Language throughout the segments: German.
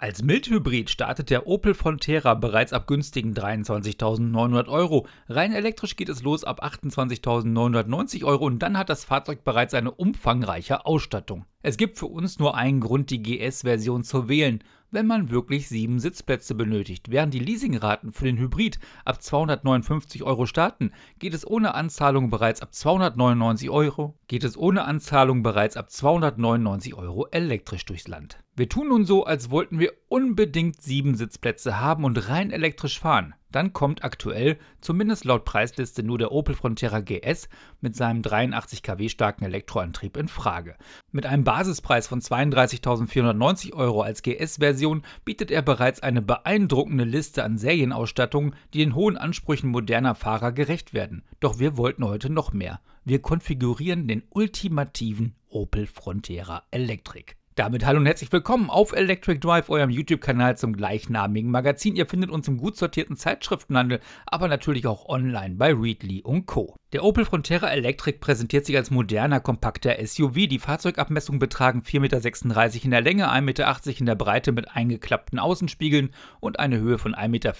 Als Mildhybrid startet der Opel Frontera bereits ab günstigen 23.900 Euro. Rein elektrisch geht es los ab 28.990 Euro und dann hat das Fahrzeug bereits eine umfangreiche Ausstattung. Es gibt für uns nur einen Grund, die GS-Version zu wählen wenn man wirklich sieben Sitzplätze benötigt. Während die Leasingraten für den Hybrid ab 259 Euro starten, geht es ohne Anzahlung bereits ab 299 Euro, geht es ohne Anzahlung bereits ab 299 Euro elektrisch durchs Land. Wir tun nun so, als wollten wir unbedingt sieben Sitzplätze haben und rein elektrisch fahren. Dann kommt aktuell, zumindest laut Preisliste, nur der Opel Frontera GS mit seinem 83 kW starken Elektroantrieb in Frage. Mit einem Basispreis von 32.490 Euro als GS-Version Version bietet er bereits eine beeindruckende Liste an Serienausstattungen, die den hohen Ansprüchen moderner Fahrer gerecht werden. Doch wir wollten heute noch mehr. Wir konfigurieren den ultimativen Opel Frontera Electric. Damit hallo und herzlich willkommen auf Electric Drive, eurem YouTube-Kanal zum gleichnamigen Magazin. Ihr findet uns im gut sortierten Zeitschriftenhandel, aber natürlich auch online bei Readly und Co. Der Opel Frontera Electric präsentiert sich als moderner, kompakter SUV. Die Fahrzeugabmessungen betragen 4,36 Meter in der Länge, 1,80 Meter in der Breite mit eingeklappten Außenspiegeln und eine Höhe von 1,64 Meter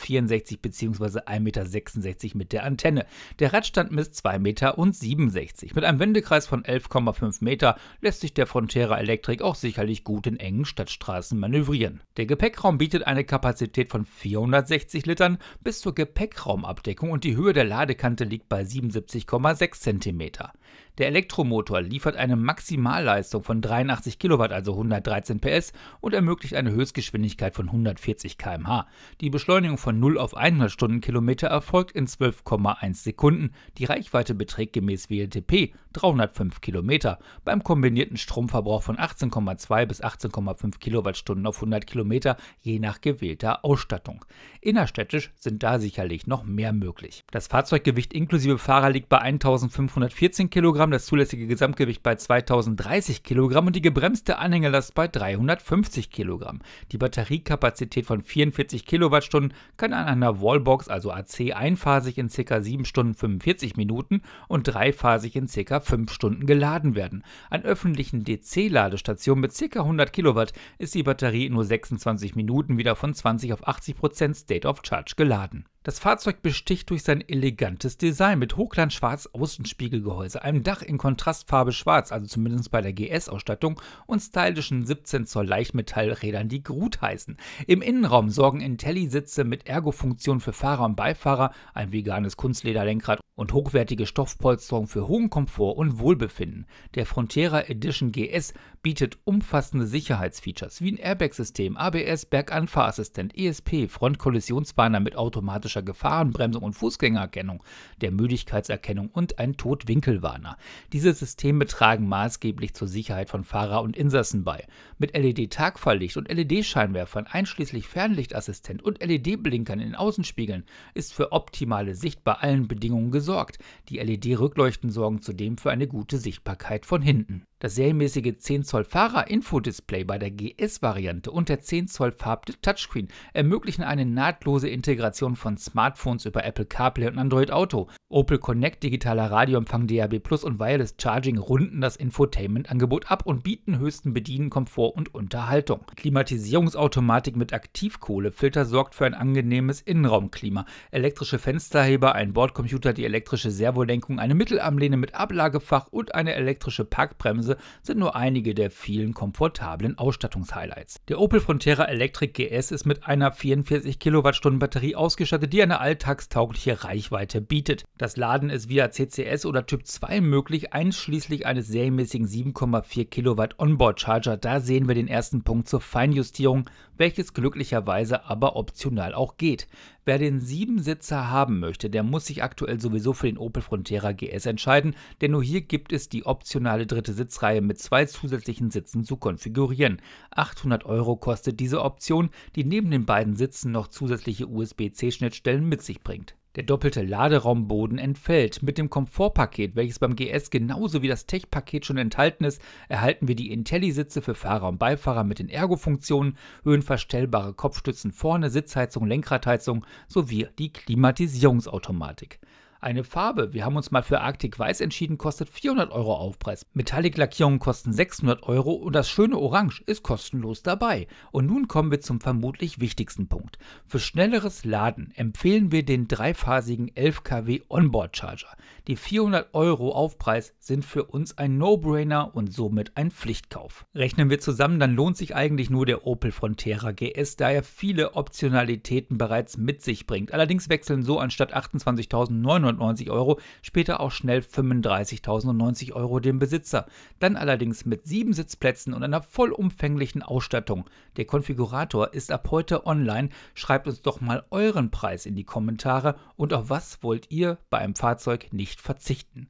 bzw. 1,66 Meter mit der Antenne. Der Radstand misst 2,67 Meter. Mit einem Wendekreis von 11,5 Meter lässt sich der Frontera Electric auch sicherlich gut in engen Stadtstraßen manövrieren. Der Gepäckraum bietet eine Kapazität von 460 Litern bis zur Gepäckraumabdeckung und die Höhe der Ladekante liegt bei 77 130,6 cm. Der Elektromotor liefert eine Maximalleistung von 83 Kilowatt, also 113 PS, und ermöglicht eine Höchstgeschwindigkeit von 140 km/h. Die Beschleunigung von 0 auf 100 Stundenkilometer erfolgt in 12,1 Sekunden. Die Reichweite beträgt gemäß WLTP 305 Kilometer beim kombinierten Stromverbrauch von 18,2 bis 18,5 Kilowattstunden auf 100 Kilometer, je nach gewählter Ausstattung. Innerstädtisch sind da sicherlich noch mehr möglich. Das Fahrzeuggewicht inklusive Fahrer liegt bei 1514 Kilogramm Kilogramm, das zulässige Gesamtgewicht bei 2030 Kilogramm und die gebremste Anhängerlast bei 350 Kilogramm. Die Batteriekapazität von 44 Kilowattstunden kann an einer Wallbox, also AC, einphasig in ca. 7 Stunden 45 Minuten und dreiphasig in ca. 5 Stunden geladen werden. An öffentlichen DC-Ladestationen mit ca. 100 Kilowatt ist die Batterie in nur 26 Minuten wieder von 20 auf 80 Prozent State of Charge geladen. Das Fahrzeug besticht durch sein elegantes Design mit schwarz Außenspiegelgehäuse, einem Dach Dach in Kontrastfarbe schwarz, also zumindest bei der GS-Ausstattung, und stylischen 17 Zoll Leichtmetallrädern, die Grut heißen. Im Innenraum sorgen Intelli-Sitze mit Ergo-Funktion für Fahrer und Beifahrer, ein veganes Kunstlederlenkrad und hochwertige Stoffpolsterung für hohen Komfort und Wohlbefinden. Der Frontera Edition GS bietet umfassende Sicherheitsfeatures wie ein Airbag-System, ABS, Berganfahrassistent, ESP, Frontkollisionswarner mit automatischer Gefahrenbremsung und Fußgängererkennung, der Müdigkeitserkennung und ein Totwinkelwarner. Diese Systeme tragen maßgeblich zur Sicherheit von Fahrer und Insassen bei. Mit LED-Tagfahrlicht und LED-Scheinwerfern einschließlich Fernlichtassistent und LED-Blinkern in Außenspiegeln ist für optimale Sicht bei allen Bedingungen gesorgt gesorgt. Die LED-Rückleuchten sorgen zudem für eine gute Sichtbarkeit von hinten. Das serienmäßige 10 Zoll Fahrer-Infodisplay bei der GS-Variante und der 10 Zoll farbte Touchscreen ermöglichen eine nahtlose Integration von Smartphones über Apple CarPlay und Android Auto. Opel Connect, digitaler Radioempfang DAB Plus und Wireless Charging runden das Infotainment-Angebot ab und bieten höchsten Bedienen, Komfort und Unterhaltung. Klimatisierungsautomatik mit Aktivkohlefilter sorgt für ein angenehmes Innenraumklima. Elektrische Fensterheber, ein Bordcomputer, die elektrische Servolenkung, eine Mittelarmlehne mit Ablagefach und eine elektrische Parkbremse Preise sind nur einige der vielen komfortablen Ausstattungshighlights. Der Opel Frontera Electric GS ist mit einer 44 Kilowattstunden Batterie ausgestattet, die eine alltagstaugliche Reichweite bietet. Das Laden ist via CCS oder Typ 2 möglich, einschließlich eines serienmäßigen 7,4 Kilowatt Onboard Charger. Da sehen wir den ersten Punkt zur Feinjustierung, welches glücklicherweise aber optional auch geht. Wer den Siebensitzer haben möchte, der muss sich aktuell sowieso für den Opel Frontera GS entscheiden, denn nur hier gibt es die optionale dritte Sitzreihe mit zwei zusätzlichen Sitzen zu konfigurieren. 800 Euro kostet diese Option, die neben den beiden Sitzen noch zusätzliche USB-C-Schnittstellen mit sich bringt. Der doppelte Laderaumboden entfällt. Mit dem Komfortpaket, welches beim GS genauso wie das Tech-Paket schon enthalten ist, erhalten wir die Intelli-Sitze für Fahrer und Beifahrer mit den Ergo-Funktionen, höhenverstellbare Kopfstützen vorne, Sitzheizung, Lenkradheizung sowie die Klimatisierungsautomatik. Eine Farbe, wir haben uns mal für Arctic Weiß entschieden, kostet 400 Euro Aufpreis. Metallic-Lackierungen kosten 600 Euro und das schöne Orange ist kostenlos dabei. Und nun kommen wir zum vermutlich wichtigsten Punkt. Für schnelleres Laden empfehlen wir den dreiphasigen 11 kW Onboard Charger. Die 400 Euro Aufpreis sind für uns ein No-Brainer und somit ein Pflichtkauf. Rechnen wir zusammen, dann lohnt sich eigentlich nur der Opel Frontera GS, da er viele Optionalitäten bereits mit sich bringt. Allerdings wechseln so anstatt 28.900 990 Euro, später auch schnell 35.090 Euro dem Besitzer, dann allerdings mit sieben Sitzplätzen und einer vollumfänglichen Ausstattung. Der Konfigurator ist ab heute online, schreibt uns doch mal euren Preis in die Kommentare und auf was wollt ihr bei einem Fahrzeug nicht verzichten.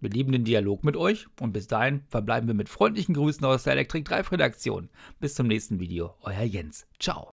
Wir lieben den Dialog mit euch und bis dahin verbleiben wir mit freundlichen Grüßen aus der Elektrik 3 Redaktion. Bis zum nächsten Video, euer Jens. Ciao.